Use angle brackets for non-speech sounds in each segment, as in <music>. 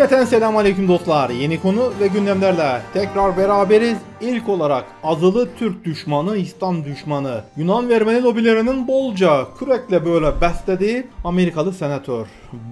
Milleten selam aleyküm dostlar. Yeni konu ve gündemlerle tekrar beraberiz. İlk olarak azılı Türk düşmanı, İslam düşmanı. Yunan ve lobilerinin bolca kürekle böyle beslediği Amerikalı senatör.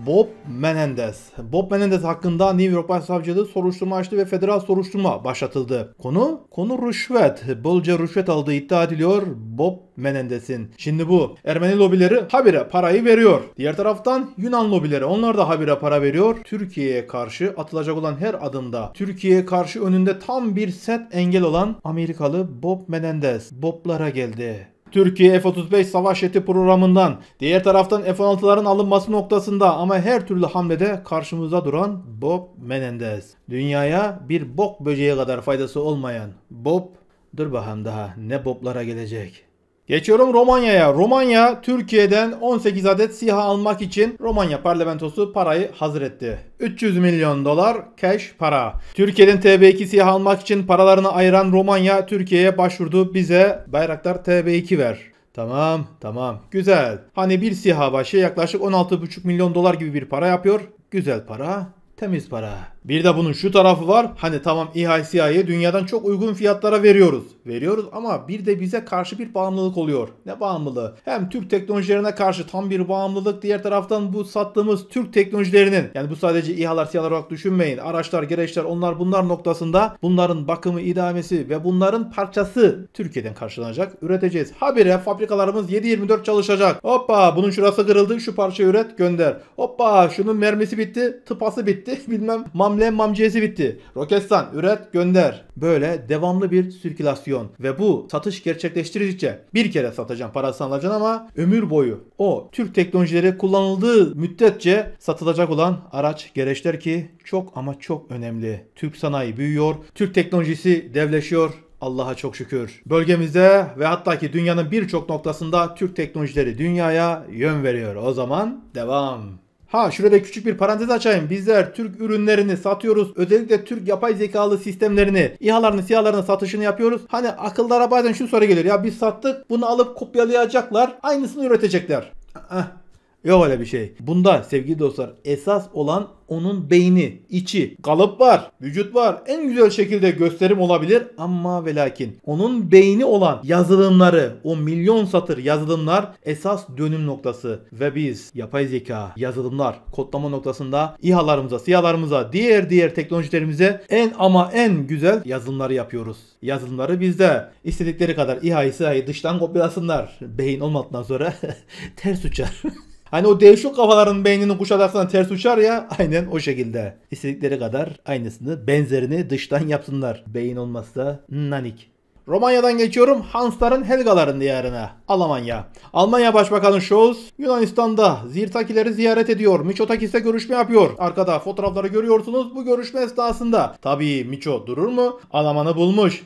Bob Menendez. Bob Menendez hakkında New York Başsavcılığı soruşturma açtı ve federal soruşturma başlatıldı. Konu? Konu rüşvet. Bolca rüşvet aldığı iddia ediliyor Bob Menendez'in. Şimdi bu Ermeni lobileri habire parayı veriyor. Diğer taraftan Yunan lobileri onlar da habire para veriyor. Türkiye'ye karşı atılacak olan her adımda Türkiye'ye karşı önünde tam bir set engel olan Amerikalı Bob Menendez. Boblara geldi. Türkiye F-35 savaş jeti programından, diğer taraftan F-16'ların alınması noktasında ama her türlü hamlede karşımıza duran Bob Menendez. Dünyaya bir bok böceği kadar faydası olmayan Bob, dur bakalım daha ne Bob'lara gelecek. Geçiyorum Romanya'ya. Romanya Türkiye'den 18 adet siha almak için Romanya parlamentosu parayı hazır etti. 300 milyon dolar cash para. Türkiye'den TB2 siha almak için paralarını ayıran Romanya Türkiye'ye başvurdu. Bize Bayraktar TB2 ver. Tamam tamam güzel. Hani bir siha başı yaklaşık 16,5 milyon dolar gibi bir para yapıyor. Güzel para temiz para. Bir de bunun şu tarafı var. Hani tamam İHA dünyadan çok uygun fiyatlara veriyoruz. Veriyoruz ama bir de bize karşı bir bağımlılık oluyor. Ne bağımlılığı? Hem Türk teknolojilerine karşı tam bir bağımlılık. Diğer taraftan bu sattığımız Türk teknolojilerinin yani bu sadece İHA'lar SİHA'lar olarak düşünmeyin. Araçlar, gereçler onlar bunlar noktasında bunların bakımı, idamesi ve bunların parçası Türkiye'den karşılanacak. Üreteceğiz. Habire fabrikalarımız 7-24 çalışacak. Hoppa bunun şurası kırıldı. Şu parça üret gönder. Hoppa şunun mermisi bitti. Tıpası bitti. <laughs> Bilmem Emmam lemmam cihazı bitti. Roketsan üret gönder. Böyle devamlı bir sirkülasyon ve bu satış gerçekleştirdikçe bir kere satacağım parasını alacaksın ama ömür boyu o Türk teknolojileri kullanıldığı müddetçe satılacak olan araç gereçler ki çok ama çok önemli. Türk sanayi büyüyor, Türk teknolojisi devleşiyor Allah'a çok şükür. Bölgemizde ve hatta ki dünyanın birçok noktasında Türk teknolojileri dünyaya yön veriyor. O zaman devam. Ha şurada küçük bir parantez açayım. Bizler Türk ürünlerini satıyoruz. Özellikle Türk yapay zekalı sistemlerini, İHA'larını, SİHA'larını satışını yapıyoruz. Hani akıllara bazen şu soru gelir. Ya biz sattık bunu alıp kopyalayacaklar. Aynısını üretecekler. Ah Yok öyle bir şey. Bunda sevgili dostlar esas olan onun beyni, içi, kalıp var, vücut var. En güzel şekilde gösterim olabilir ama ve lakin onun beyni olan yazılımları, o milyon satır yazılımlar esas dönüm noktası ve biz yapay zeka, yazılımlar, kodlama noktasında İHA'larımıza, SİHA'larımıza, diğer diğer teknolojilerimize en ama en güzel yazılımları yapıyoruz. Yazılımları bizde. istedikleri kadar İHA'yı, SİHA'yı dıştan kopyalasınlar. Beyin olmadıktan sonra <laughs> ters uçar. <laughs> Hani o devşuk kafaların beynini kuş ters uçar ya <laughs> aynen o şekilde. İstedikleri kadar aynısını benzerini dıştan yapsınlar. Beyin olmazsa nanik. Romanya'dan geçiyorum Hansların Helgaların diyarına. Almanya. Almanya Başbakanı Scholz Yunanistan'da Zirtakileri ziyaret ediyor. Miçotakis'e görüşme yapıyor. Arkada fotoğrafları görüyorsunuz bu görüşme esnasında. Tabii Miço durur mu? Alaman'ı bulmuş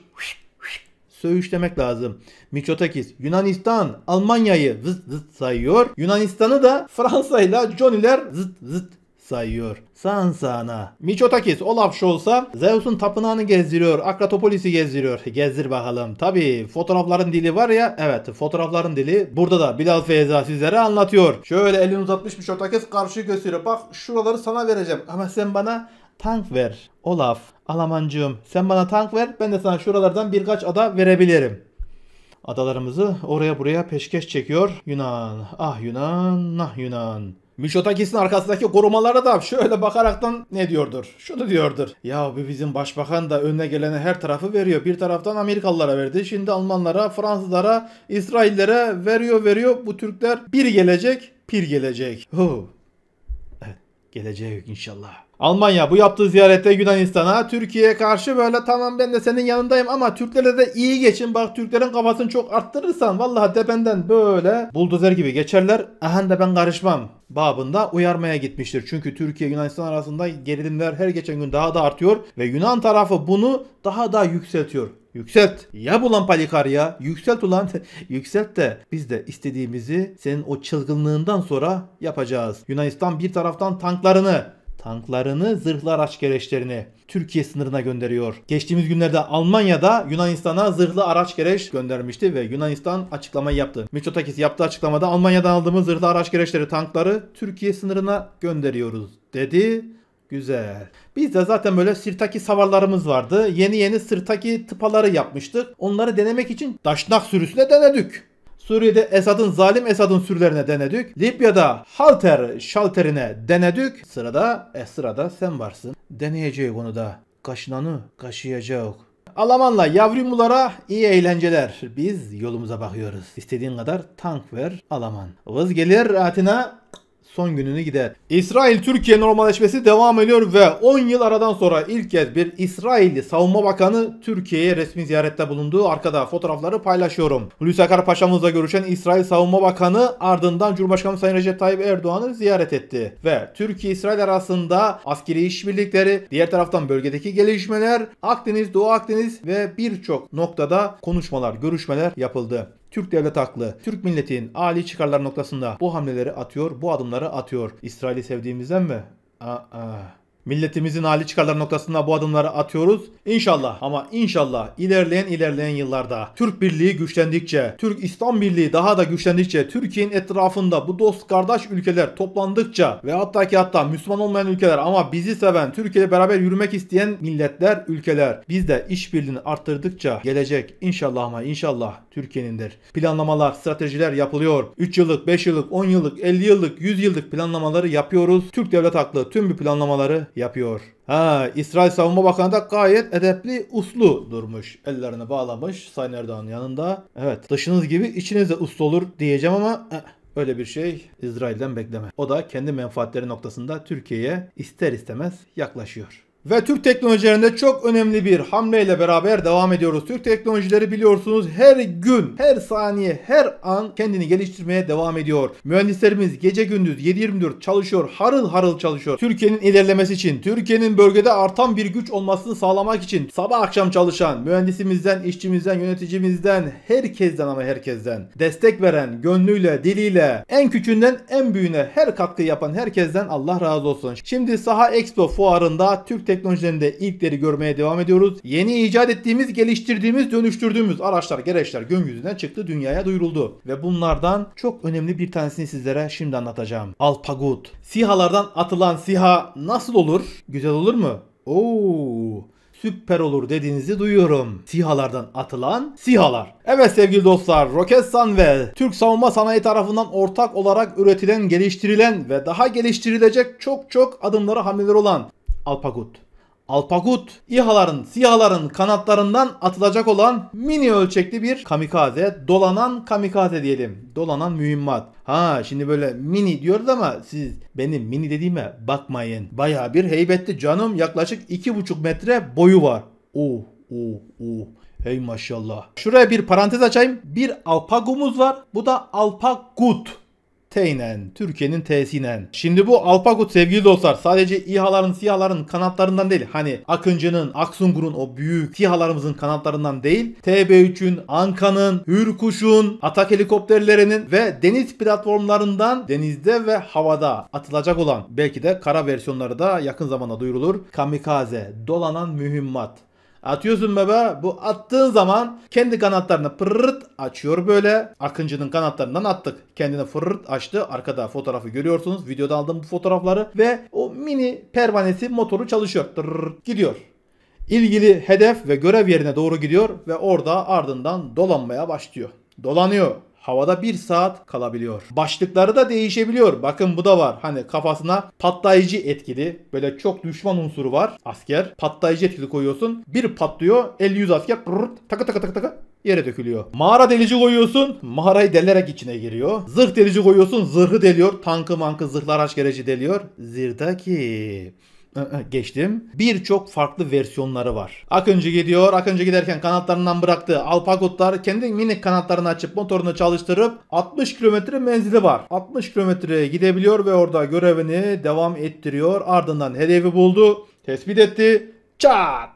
söğüşlemek lazım. Miçotakis Yunanistan Almanya'yı zıt zıt sayıyor. Yunanistan'ı da Fransa'yla Johnny'ler zıt zıt sayıyor. San sana. Miçotakis Olaf Scholz'a Zeus'un tapınağını gezdiriyor. Akratopolis'i gezdiriyor. Gezdir bakalım. Tabi fotoğrafların dili var ya. Evet fotoğrafların dili. Burada da Bilal Feyza sizlere anlatıyor. Şöyle elini uzatmış Miçotakis karşıyı gösteriyor. Bak şuraları sana vereceğim. Ama sen bana tank ver. Olaf, Almancığım sen bana tank ver ben de sana şuralardan birkaç ada verebilirim. Adalarımızı oraya buraya peşkeş çekiyor Yunan. Ah Yunan, nah Yunan. Mişotakis'in arkasındaki korumalara da şöyle bakaraktan ne diyordur? Şunu diyordur. Ya bu bizim başbakan da önüne gelene her tarafı veriyor. Bir taraftan Amerikalılara verdi. Şimdi Almanlara, Fransızlara, İsraillere veriyor veriyor. Bu Türkler bir gelecek, pir gelecek. Hu. Evet, inşallah. Almanya bu yaptığı ziyarette Yunanistan'a Türkiye'ye karşı böyle tamam ben de senin yanındayım ama Türklere de iyi geçin bak Türklerin kafasını çok arttırırsan vallahi tependen böyle buldozer gibi geçerler. Ahan da ben karışmam babında uyarmaya gitmiştir. Çünkü Türkiye Yunanistan arasında gerilimler her geçen gün daha da artıyor ve Yunan tarafı bunu daha da yükseltiyor. Yükselt. Ya bulan palikar ya. Yükselt ulan. <laughs> Yükselt de biz de istediğimizi senin o çılgınlığından sonra yapacağız. Yunanistan bir taraftan tanklarını tanklarını, zırhlı araç gereçlerini Türkiye sınırına gönderiyor. Geçtiğimiz günlerde Almanya'da Yunanistan'a zırhlı araç gereç göndermişti ve Yunanistan açıklamayı yaptı. Mitsotakis yaptığı açıklamada Almanya'dan aldığımız zırhlı araç gereçleri, tankları Türkiye sınırına gönderiyoruz dedi. Güzel. Biz de zaten böyle sırtaki savarlarımız vardı. Yeni yeni sırtaki tıpaları yapmıştık. Onları denemek için daşnak sürüsüne denedik. Suriye'de Esad'ın zalim Esad'ın sürülerine denedik. Libya'da halter şalterine denedik. Sırada e sırada sen varsın. Deneyeceği onu da. Kaşınanı kaşıyacak. Alamanla yavrumlara iyi eğlenceler. Biz yolumuza bakıyoruz. İstediğin kadar tank ver Alaman. Vız gelir atına son gününü gider. İsrail-Türkiye normalleşmesi devam ediyor ve 10 yıl aradan sonra ilk kez bir İsrailli savunma bakanı Türkiye'ye resmi ziyarette bulunduğu arkada fotoğrafları paylaşıyorum. Hulusi Akar Paşa'mızla görüşen İsrail Savunma Bakanı ardından Cumhurbaşkanı Sayın Recep Tayyip Erdoğan'ı ziyaret etti. Ve Türkiye-İsrail arasında askeri işbirlikleri, diğer taraftan bölgedeki gelişmeler, Akdeniz, Doğu Akdeniz ve birçok noktada konuşmalar, görüşmeler yapıldı. Türk devlet aklı, Türk milletin âli çıkarları noktasında bu hamleleri atıyor, bu adımları atıyor. İsrail'i sevdiğimizden mi? Aa. Milletimizin hali çıkarlar noktasında bu adımları atıyoruz. İnşallah ama inşallah ilerleyen ilerleyen yıllarda Türk Birliği güçlendikçe, Türk İslam Birliği daha da güçlendikçe, Türkiye'nin etrafında bu dost kardeş ülkeler toplandıkça ve hatta ki hatta Müslüman olmayan ülkeler ama bizi seven, Türkiye'yle beraber yürümek isteyen milletler, ülkeler biz de işbirliğini arttırdıkça gelecek inşallah ama inşallah Türkiye'nindir. Planlamalar, stratejiler yapılıyor. 3 yıllık, 5 yıllık, 10 yıllık, 50 yıllık, 100 yıllık planlamaları yapıyoruz. Türk Devlet Aklı tüm bu planlamaları yapıyor. Ha, İsrail Savunma Bakanı da gayet edepli, uslu durmuş. Ellerini bağlamış Sayın Erdoğan'ın yanında. Evet, dışınız gibi içiniz de uslu olur diyeceğim ama e, Öyle bir şey İsrail'den bekleme. O da kendi menfaatleri noktasında Türkiye'ye ister istemez yaklaşıyor. Ve Türk teknolojilerinde çok önemli bir hamleyle beraber devam ediyoruz. Türk teknolojileri biliyorsunuz her gün, her saniye, her an kendini geliştirmeye devam ediyor. Mühendislerimiz gece gündüz 7-24 çalışıyor, harıl harıl çalışıyor. Türkiye'nin ilerlemesi için, Türkiye'nin bölgede artan bir güç olmasını sağlamak için sabah akşam çalışan mühendisimizden, işçimizden, yöneticimizden, herkesten ama herkesten destek veren, gönlüyle, diliyle, en küçüğünden en büyüğüne her katkı yapan herkesten Allah razı olsun. Şimdi Saha Expo fuarında Türk teknolojilerinde ilkleri görmeye devam ediyoruz. Yeni icat ettiğimiz, geliştirdiğimiz, dönüştürdüğümüz araçlar, gereçler gün yüzüne çıktı, dünyaya duyuruldu. Ve bunlardan çok önemli bir tanesini sizlere şimdi anlatacağım. Alpagut. Sihalardan atılan siha nasıl olur? Güzel olur mu? Ooo süper olur dediğinizi duyuyorum. SİHA'lardan atılan sihalar. Evet sevgili dostlar, Roketsan ve Türk Savunma Sanayi tarafından ortak olarak üretilen, geliştirilen ve daha geliştirilecek çok çok adımları hamleler olan Alpagut. Alpagut, İHA'ların, SİHA'ların kanatlarından atılacak olan mini ölçekli bir kamikaze, dolanan kamikaze diyelim. Dolanan mühimmat. Ha şimdi böyle mini diyoruz ama siz benim mini dediğime bakmayın. Baya bir heybetli canım yaklaşık 2,5 metre boyu var. Oh, oh, oh. Hey maşallah. Şuraya bir parantez açayım. Bir alpagumuz var. Bu da alpagut. T'yle, Türkiye'nin T'siyle. Şimdi bu Alpagut sevgili dostlar sadece İHA'ların, SİHA'ların kanatlarından değil. Hani Akıncı'nın, Aksungur'un o büyük SİHA'larımızın kanatlarından değil. TB3'ün, Anka'nın, Hürkuş'un, Atak helikopterlerinin ve deniz platformlarından denizde ve havada atılacak olan belki de kara versiyonları da yakın zamanda duyurulur. Kamikaze, dolanan mühimmat, Atıyorsun baba. Bu attığın zaman kendi kanatlarını pırırt açıyor böyle. Akıncı'nın kanatlarından attık. Kendini fırırt açtı. Arkada fotoğrafı görüyorsunuz. Videoda aldığım bu fotoğrafları ve o mini pervanesi motoru çalışıyor. Tırırt gidiyor ilgili hedef ve görev yerine doğru gidiyor ve orada ardından dolanmaya başlıyor. Dolanıyor havada bir saat kalabiliyor. Başlıkları da değişebiliyor. Bakın bu da var. Hani kafasına patlayıcı etkili böyle çok düşman unsuru var asker. Patlayıcı etkili koyuyorsun. Bir patlıyor 50-100 asker pırırt, takı takı takı takı yere dökülüyor. Mağara delici koyuyorsun, mağarayı delerek içine giriyor. Zırh delici koyuyorsun, zırhı deliyor. Tankı mankı zırhlar araç deliyor. Zirdaki geçtim. Birçok farklı versiyonları var. Akıncı gidiyor. Akıncı giderken kanatlarından bıraktığı Alpagotlar kendi minik kanatlarını açıp motorunu çalıştırıp 60 kilometre menzili var. 60 kilometreye gidebiliyor ve orada görevini devam ettiriyor. Ardından hedefi buldu. Tespit etti. Çat!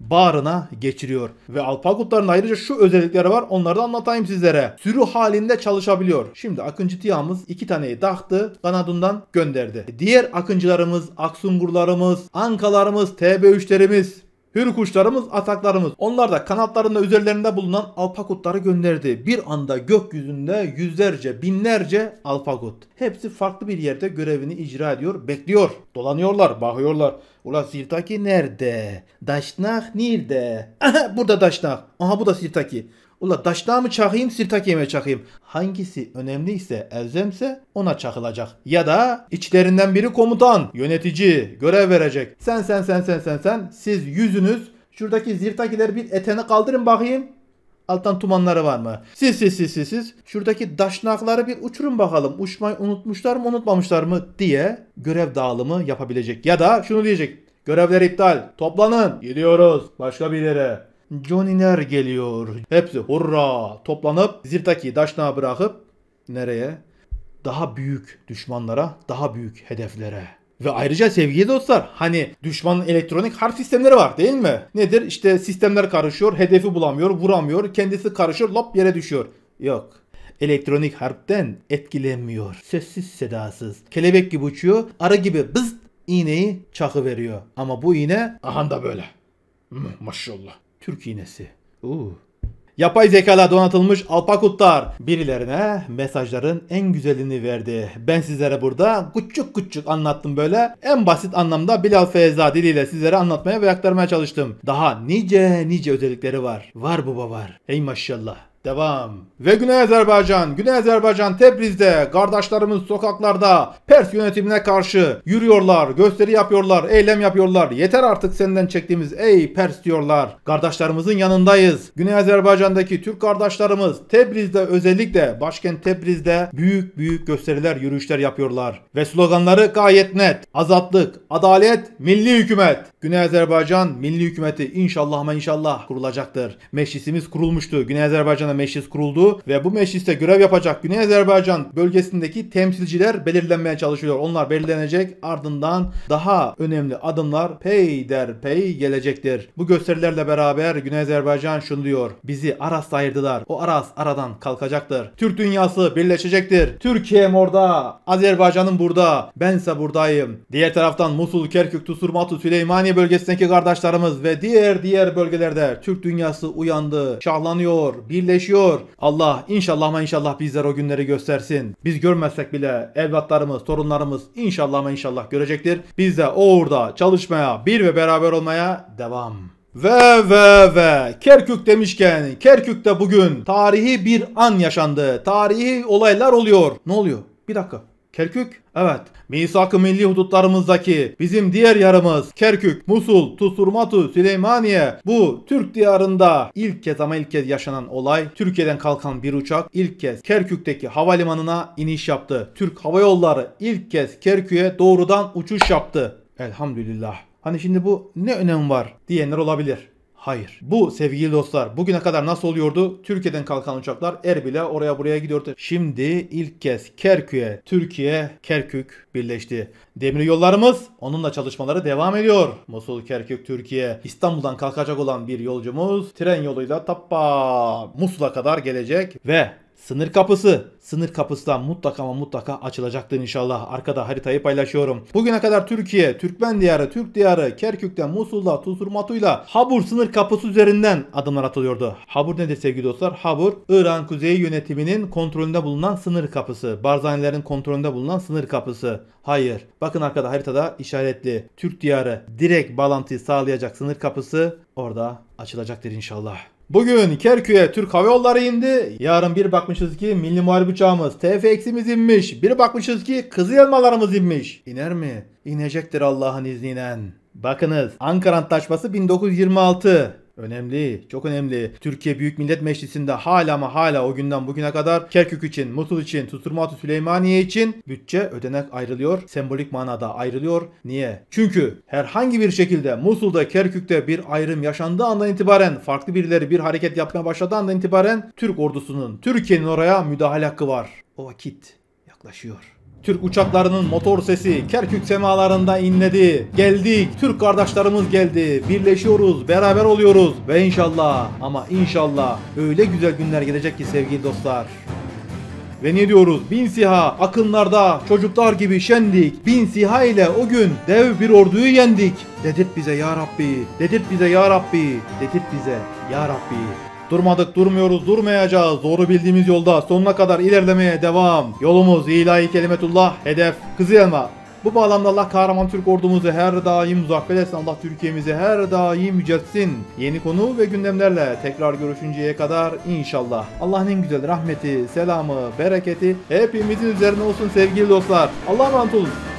bağrına geçiriyor. Ve alpakutların ayrıca şu özellikleri var onları da anlatayım sizlere. Sürü halinde çalışabiliyor. Şimdi Akıncı Tiyamız iki taneyi taktı kanadından gönderdi. Diğer akıncılarımız, aksungurlarımız, ankalarımız, TB3'lerimiz Hür kuşlarımız ataklarımız. Onlar da kanatlarında üzerlerinde bulunan alpakutları gönderdi. Bir anda gökyüzünde yüzlerce binlerce alpakut. Hepsi farklı bir yerde görevini icra ediyor. Bekliyor. Dolanıyorlar. Bakıyorlar. Ula Sirtaki nerede? Daşnak nerede? Aha burada Daşnak. Aha bu da Sirtaki. Ula daşta mı çakayım sirtakiye mi çakayım? Hangisi önemliyse elzemse ona çakılacak. Ya da içlerinden biri komutan, yönetici, görev verecek. Sen sen sen sen sen sen siz yüzünüz şuradaki zirtakileri bir eteni kaldırın bakayım. Alttan tumanları var mı? Siz siz siz siz siz şuradaki daşnakları bir uçurun bakalım. Uçmayı unutmuşlar mı unutmamışlar mı diye görev dağılımı yapabilecek. Ya da şunu diyecek. Görevler iptal. Toplanın. Gidiyoruz. Başka bir yere. Johnny'ler geliyor. Hepsi hurra toplanıp Zirtaki Daşna bırakıp nereye? Daha büyük düşmanlara, daha büyük hedeflere. Ve ayrıca sevgili dostlar hani düşmanın elektronik harf sistemleri var değil mi? Nedir? İşte sistemler karışıyor, hedefi bulamıyor, vuramıyor, kendisi karışıyor, lop yere düşüyor. Yok. Elektronik harpten etkilenmiyor. Sessiz sedasız. Kelebek gibi uçuyor, arı gibi bız iğneyi çakı veriyor. Ama bu iğne aha da böyle. Maşallah. Türk iğnesi. Uuu. Yapay zekala donatılmış alpakutlar birilerine mesajların en güzelini verdi. Ben sizlere burada küçük küçük anlattım böyle. En basit anlamda Bilal Feyza diliyle sizlere anlatmaya ve aktarmaya çalıştım. Daha nice nice özellikleri var. Var baba var. Ey maşallah. Devam. Ve Güney Azerbaycan, Güney Azerbaycan Tebriz'de kardeşlerimiz sokaklarda Pers yönetimine karşı yürüyorlar, gösteri yapıyorlar, eylem yapıyorlar. Yeter artık senden çektiğimiz ey Pers diyorlar. Kardeşlerimizin yanındayız. Güney Azerbaycan'daki Türk kardeşlerimiz Tebriz'de özellikle başkent Tebriz'de büyük büyük gösteriler, yürüyüşler yapıyorlar. Ve sloganları gayet net. Azatlık, adalet, milli hükümet. Güney Azerbaycan Milli Hükümeti inşallah ama inşallah kurulacaktır. Meclisimiz kurulmuştu. Güney Azerbaycan'a meclis kuruldu ve bu mecliste görev yapacak Güney Azerbaycan bölgesindeki temsilciler belirlenmeye çalışıyor. Onlar belirlenecek ardından daha önemli adımlar peyderpey gelecektir. Bu gösterilerle beraber Güney Azerbaycan şunu diyor. Bizi Aras'ta ayırdılar. O Aras aradan kalkacaktır. Türk dünyası birleşecektir. Türkiye'm orada. Azerbaycan'ın burada. Bense buradayım. Diğer taraftan Musul, Kerkük, Tusurmatu, Süleymaniye bölgesindeki kardeşlerimiz ve diğer diğer bölgelerde Türk dünyası uyandı. Şahlanıyor. Birleşiyor gerçekleşiyor. Allah inşallah ama inşallah bizler o günleri göstersin. Biz görmezsek bile evlatlarımız, torunlarımız inşallah ama inşallah görecektir. Biz de o uğurda çalışmaya, bir ve beraber olmaya devam. Ve ve ve Kerkük demişken Kerkük'te bugün tarihi bir an yaşandı. Tarihi olaylar oluyor. Ne oluyor? Bir dakika. Kerkük? Evet. Misak-ı milli hudutlarımızdaki bizim diğer yarımız Kerkük, Musul, Tusurmatu, Süleymaniye bu Türk diyarında ilk kez ama ilk kez yaşanan olay Türkiye'den kalkan bir uçak ilk kez Kerkük'teki havalimanına iniş yaptı. Türk Hava Yolları ilk kez Kerkük'e doğrudan uçuş yaptı. Elhamdülillah. Hani şimdi bu ne önemi var diyenler olabilir. Hayır. Bu sevgili dostlar bugüne kadar nasıl oluyordu? Türkiye'den kalkan uçaklar Erbil'e oraya buraya gidiyordu. Şimdi ilk kez Kerkük'e Türkiye Kerkük birleşti. Demir yollarımız onunla çalışmaları devam ediyor. Mosul Kerkük Türkiye İstanbul'dan kalkacak olan bir yolcumuz tren yoluyla Tappa Musul'a kadar gelecek ve Sınır kapısı. Sınır kapısı da mutlaka ama mutlaka açılacaktır inşallah. Arkada haritayı paylaşıyorum. Bugüne kadar Türkiye, Türkmen diyarı, Türk diyarı, Kerkük'ten, Musul'da, Tusurmatu'yla Habur sınır kapısı üzerinden adımlar atılıyordu. Habur nedir sevgili dostlar? Habur, İran kuzey yönetiminin kontrolünde bulunan sınır kapısı. Barzanilerin kontrolünde bulunan sınır kapısı. Hayır. Bakın arkada haritada işaretli. Türk diyarı direkt bağlantıyı sağlayacak sınır kapısı orada açılacaktır inşallah. Bugün Kerkü'ye Türk Hava Yolları indi. Yarın bir bakmışız ki milli muharip uçağımız TFX'imiz inmiş. Bir bakmışız ki kızı elmalarımız inmiş. İner mi? İnecektir Allah'ın izniyle. Bakınız Ankara Antlaşması 1926. Önemli, çok önemli. Türkiye Büyük Millet Meclisi'nde hala ama hala o günden bugüne kadar Kerkük için, Musul için, Susturmatu Süleymaniye için bütçe ödenek ayrılıyor. Sembolik manada ayrılıyor. Niye? Çünkü herhangi bir şekilde Musul'da, Kerkük'te bir ayrım yaşandığı andan itibaren farklı birileri bir hareket yapmaya başladığı andan itibaren Türk ordusunun, Türkiye'nin oraya müdahale hakkı var. O vakit yaklaşıyor. Türk uçaklarının motor sesi Kerkük semalarında inledi. Geldik, Türk kardeşlerimiz geldi. Birleşiyoruz, beraber oluyoruz ve inşallah ama inşallah öyle güzel günler gelecek ki sevgili dostlar. Ve ne diyoruz? Bin siha akınlarda çocuklar gibi şendik. Bin siha ile o gün dev bir orduyu yendik. Dedirt bize ya Rabbi. Dedirt bize ya Rabbi. Dedirt bize ya Rabbi. Durmadık durmuyoruz durmayacağız. Doğru bildiğimiz yolda sonuna kadar ilerlemeye devam. Yolumuz ilahi kelimetullah hedef Kızılelma. Bu bağlamda Allah kahraman Türk ordumuzu her daim muzaffer Allah Türkiye'mizi her daim yüceltsin. Yeni konu ve gündemlerle tekrar görüşünceye kadar inşallah. Allah'ın en güzel rahmeti, selamı, bereketi hepimizin üzerine olsun sevgili dostlar. Allah'a emanet olun.